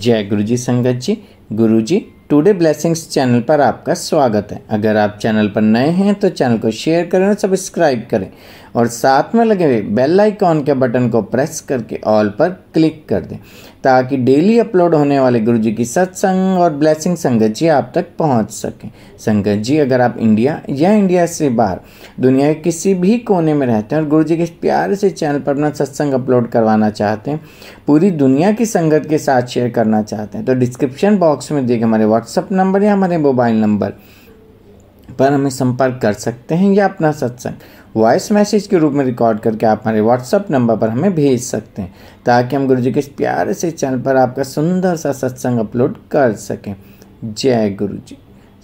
जय गुरु जी संगत जी गुरु जी टूडे ब्लेसिंग्स चैनल पर आपका स्वागत है अगर आप चैनल पर नए हैं तो चैनल को शेयर करें और सब्सक्राइब करें और साथ में लगे हुए बेल आइकॉन के बटन को प्रेस करके ऑल पर क्लिक कर दें ताकि डेली अपलोड होने वाले गुरु जी की सत्संग और ब्लेसिंग संगत जी आप तक पहुंच सकें संगत जी अगर आप इंडिया या इंडिया से बाहर दुनिया के किसी भी कोने में रहते हैं और गुरु जी के प्यार प्यारे से चैनल पर अपना सत्संग अपलोड करवाना चाहते हैं पूरी दुनिया की संगत के साथ शेयर करना चाहते हैं तो डिस्क्रिप्शन बॉक्स में देखें हमारे व्हाट्सअप नंबर या हमारे मोबाइल नंबर पर हमें संपर्क कर सकते हैं या अपना सत्संग वॉइस मैसेज के रूप में रिकॉर्ड करके आप हमारे व्हाट्सअप नंबर पर हमें भेज सकते हैं ताकि हम गुरु जी के इस प्यारे से चैनल पर आपका सुंदर सा सत्संग अपलोड कर सकें जय गुरु जी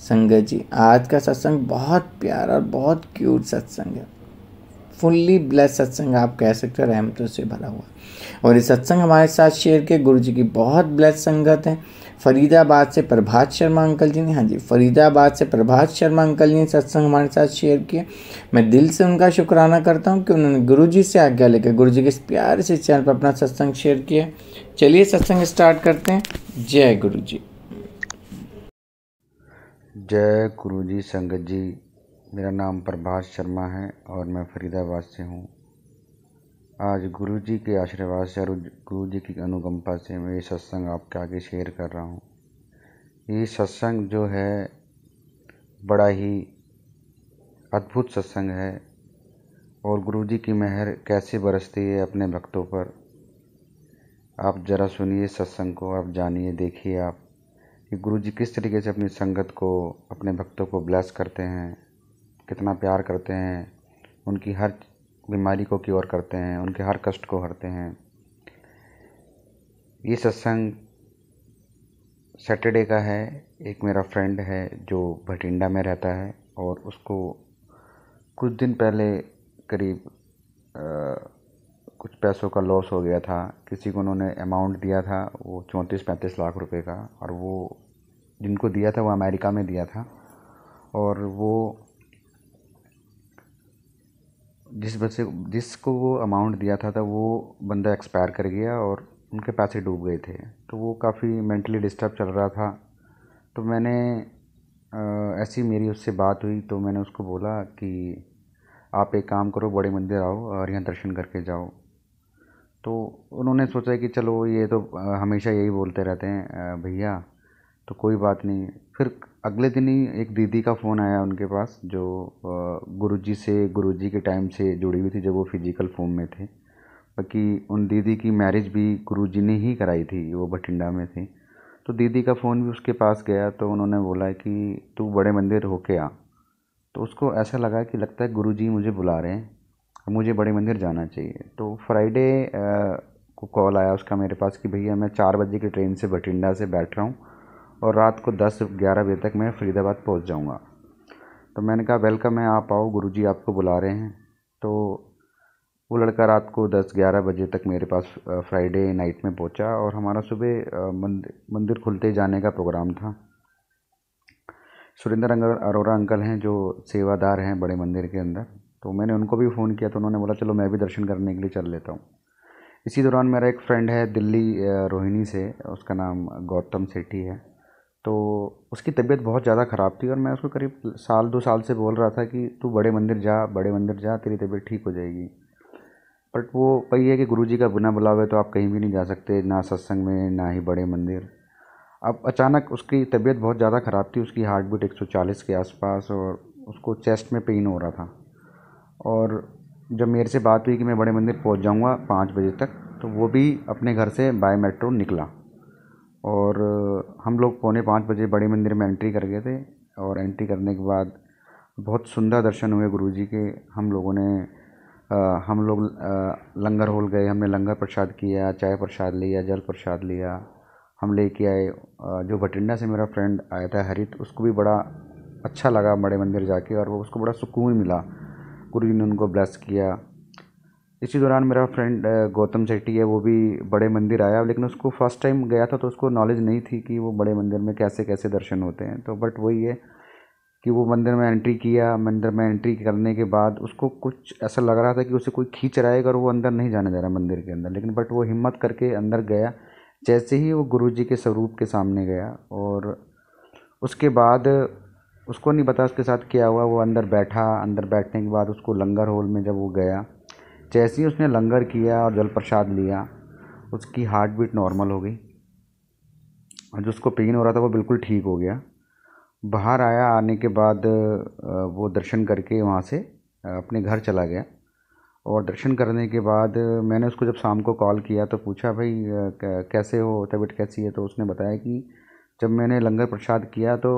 संगत जी आज का सत्संग बहुत प्यारा और बहुत क्यूट सत्संग है फुल्ली ब्लेस सत्संग आप कह सकते हो रहमतों से भरा हुआ और ये सत्संग हमारे साथ शेयर के गुरु जी की बहुत ब्लेस संगत है फरीदाबाद से प्रभात शर्मा अंकल जी ने हाँ जी फरीदाबाद से प्रभात शर्मा अंकल जी ने सत्संग हमारे साथ शेयर किया मैं दिल से उनका शुक्राना करता हूँ कि उन्होंने गुरु जी से आज्ञा लेकर गुरु जी के इस प्यार से चैनल पर अपना सत्संग शेयर किया चलिए सत्संग स्टार्ट करते हैं जय गुरु जी जय गुरु जी संगत जी मेरा नाम प्रभात शर्मा है और मैं फरीदाबाद से हूँ आज गुरु जी के आशीर्वाद से और गुरु जी की अनुकंपा से मैं ये सत्संग आपके आगे शेयर कर रहा हूँ ये सत्संग जो है बड़ा ही अद्भुत सत्संग है और गुरु जी की मेहर कैसे बरसती है अपने भक्तों पर आप ज़रा सुनिए सत्संग को आप जानिए देखिए आप कि गुरु जी किस तरीके से अपनी संगत को अपने भक्तों को ब्लेस करते हैं कितना प्यार करते हैं उनकी हर बीमारी को क्योर करते हैं उनके हर कष्ट को हरते हैं ये सत्संग सैटरडे का है एक मेरा फ्रेंड है जो भटिंडा में रहता है और उसको कुछ दिन पहले करीब आ, कुछ पैसों का लॉस हो गया था किसी को उन्होंने अमाउंट दिया था वो चौंतीस पैंतीस लाख रुपए का और वो जिनको दिया था वो अमेरिका में दिया था और वो जिस बच्चे जिसको वो अमाउंट दिया था तो वो बंदा एक्सपायर कर गया और उनके पैसे डूब गए थे तो वो काफ़ी मेंटली डिस्टर्ब चल रहा था तो मैंने ऐसी मेरी उससे बात हुई तो मैंने उसको बोला कि आप एक काम करो बड़े मंदिर आओ और यहाँ दर्शन करके जाओ तो उन्होंने सोचा कि चलो ये तो हमेशा यही बोलते रहते हैं भैया तो कोई बात नहीं फिर अगले दिन ही एक दीदी का फ़ोन आया उनके पास जो गुरुजी से गुरुजी के टाइम से जुड़ी हुई थी जब वो फिज़िकल फॉर्म में थे बाकी उन दीदी की मैरिज भी गुरुजी ने ही कराई थी वो बठिंडा में थी तो दीदी का फ़ोन भी उसके पास गया तो उन्होंने बोला कि तू बड़े मंदिर होके आ तो उसको ऐसा लगा कि लगता है गुरु मुझे बुला रहे हैं मुझे बड़े मंदिर जाना चाहिए तो फ्राइडे को कॉल आया उसका मेरे पास कि भैया मैं चार बजे की ट्रेन से बठिंडा से बैठ रहा हूँ और रात को दस ग्यारह बजे तक मैं फरीदाबाद पहुँच जाऊँगा तो मैंने कहा वेलकम है आप आओ गुरुजी आपको बुला रहे हैं तो वो लड़का रात को दस ग्यारह बजे तक मेरे पास फ्राइडे नाइट में पहुंचा और हमारा सुबह मंदिर खुलते जाने का प्रोग्राम था सुरेंद्र अरोरा अंकल हैं जो सेवादार हैं बड़े मंदिर के अंदर तो मैंने उनको भी फ़ोन किया तो उन्होंने बोला चलो मैं भी दर्शन करने के लिए चल लेता हूँ इसी दौरान मेरा एक फ्रेंड है दिल्ली रोहिणी से उसका नाम गौतम सेठी है तो उसकी तबीयत बहुत ज़्यादा ख़राब थी और मैं उसको करीब साल दो साल से बोल रहा था कि तू बड़े मंदिर जा बड़े मंदिर जा तेरी तबीयत ठीक हो जाएगी बट वो वही है कि गुरु का बिना बुलावे तो आप कहीं भी नहीं जा सकते ना सत्संग में ना ही बड़े मंदिर अब अचानक उसकी तबीयत बहुत ज़्यादा ख़राब थी उसकी हार्ट बीट एक के आसपास और उसको चेस्ट में पेन हो रहा था और जब मेरे से बात हुई कि मैं बड़े मंदिर पहुंच जाऊंगा पाँच बजे तक तो वो भी अपने घर से बाय मेट्रो निकला और हम लोग पौने पाँच बजे बड़े मंदिर में एंट्री कर गए थे और एंट्री करने के बाद बहुत सुंदर दर्शन हुए गुरु जी के हम लोगों ने हम लोग लंगर होल गए हमने लंगर प्रसाद किया चाय प्रसाद लिया जल प्रसाद लिया हम लेके आए जो भटिंडा से मेरा फ्रेंड आया था हरित उसको भी बड़ा अच्छा लगा बड़े मंदिर जाके और वो उसको बड़ा सुकून मिला गुरु जी ने उनको ब्लेस किया इसी दौरान मेरा फ्रेंड गौतम शेट्टी है वो भी बड़े मंदिर आया लेकिन उसको फर्स्ट टाइम गया था तो उसको नॉलेज नहीं थी कि वो बड़े मंदिर में कैसे कैसे दर्शन होते हैं तो बट वही है कि वो मंदिर में एंट्री किया मंदिर में एंट्री करने के बाद उसको कुछ ऐसा लग रहा था कि उसे कोई खींच रहा है और वो अंदर नहीं जाने जा रहा मंदिर के अंदर लेकिन बट वो हिम्मत करके अंदर गया जैसे ही वो गुरु जी के स्वरूप के सामने गया और उसके बाद उसको नहीं पता उसके साथ क्या हुआ वो अंदर बैठा अंदर बैठने के बाद उसको लंगर हॉल में जब वो गया जैसे ही उसने लंगर किया और जल प्रसाद लिया उसकी हार्ट बीट नॉर्मल हो गई और जो उसको पेन हो रहा था वो बिल्कुल ठीक हो गया बाहर आया आने के बाद वो दर्शन करके वहाँ से अपने घर चला गया और दर्शन करने के बाद मैंने उसको जब शाम को कॉल किया तो पूछा भाई कैसे हो तबीयत कैसी है तो उसने बताया कि जब मैंने लंगर प्रसाद किया तो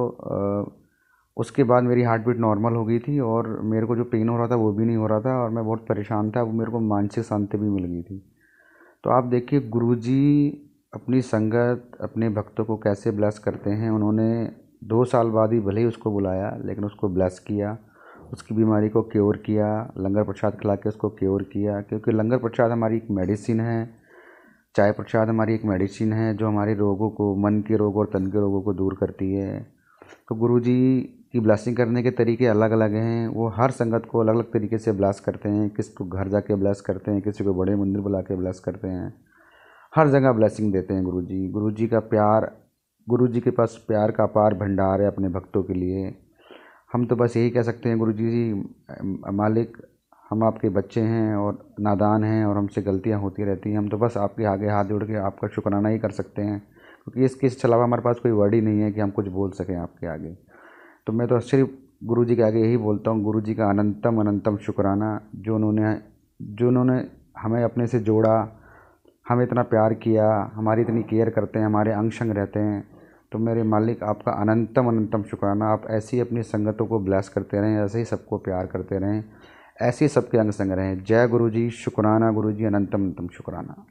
उसके बाद मेरी हार्ट बीट नॉर्मल हो गई थी और मेरे को जो पेन हो रहा था वो भी नहीं हो रहा था और मैं बहुत परेशान था वो मेरे को मानसिक शांति भी मिल गई थी तो आप देखिए गुरुजी अपनी संगत अपने भक्तों को कैसे ब्लेस करते हैं उन्होंने दो साल बाद ही भले ही उसको बुलाया लेकिन उसको ब्लेस किया उसकी बीमारी को क्योर किया लंगर प्रसाद खिला के उसको क्योर किया क्योंकि लंगर प्रसाद हमारी एक मेडिसिन है चाय प्रसाद हमारी एक मेडिसिन है जो हमारे रोगों को मन के रोग और तन के रोगों को दूर करती है तो गुरुजी कि ब्लास्टिंग करने के तरीके अलग अलग हैं वो हर संगत को अलग अलग तरीके से ब्लास्ट करते हैं किसी को घर जाके ब्लास्ट करते हैं किसी को बड़े मंदिर बुला के ब्लास्ट करते हैं हर जगह ब्लैसिंग देते हैं गुरु जी गुरु जी का प्यार गुरु जी के पास प्यार का पार भंडार है अपने भक्तों के लिए हम तो बस यही कह सकते हैं गुरु जी मालिक हम आपके बच्चे हैं और नादान हैं और हमसे गलतियाँ होती रहती हैं हम तो बस आपके आगे हाथ जोड़ के आपका शुक्राना ही कर सकते हैं क्योंकि इसके अलावा हमारे पास कोई वर्ड ही नहीं है कि हम कुछ बोल सकें आपके आगे तो मैं तो सिर्फ गुरु जी के आगे यही बोलता हूँ गुरु जी का अनंतम अनंतम शुक्राना जो उन्होंने जो उन्होंने हमें अपने से जोड़ा हमें इतना प्यार किया हमारी इतनी केयर करते हैं हमारे अंग संग रहते हैं तो मेरे मालिक आपका अनंतम अनंतम शुक्राना आप ऐसी अपनी संगतों को ब्लैस करते रहें ऐसे ही सबको प्यार करते रहें ऐसे ही सबके अंग संग रहें जय गुरु जी शुक्राना गुरु जी अनंतम अनंतम शुक्राना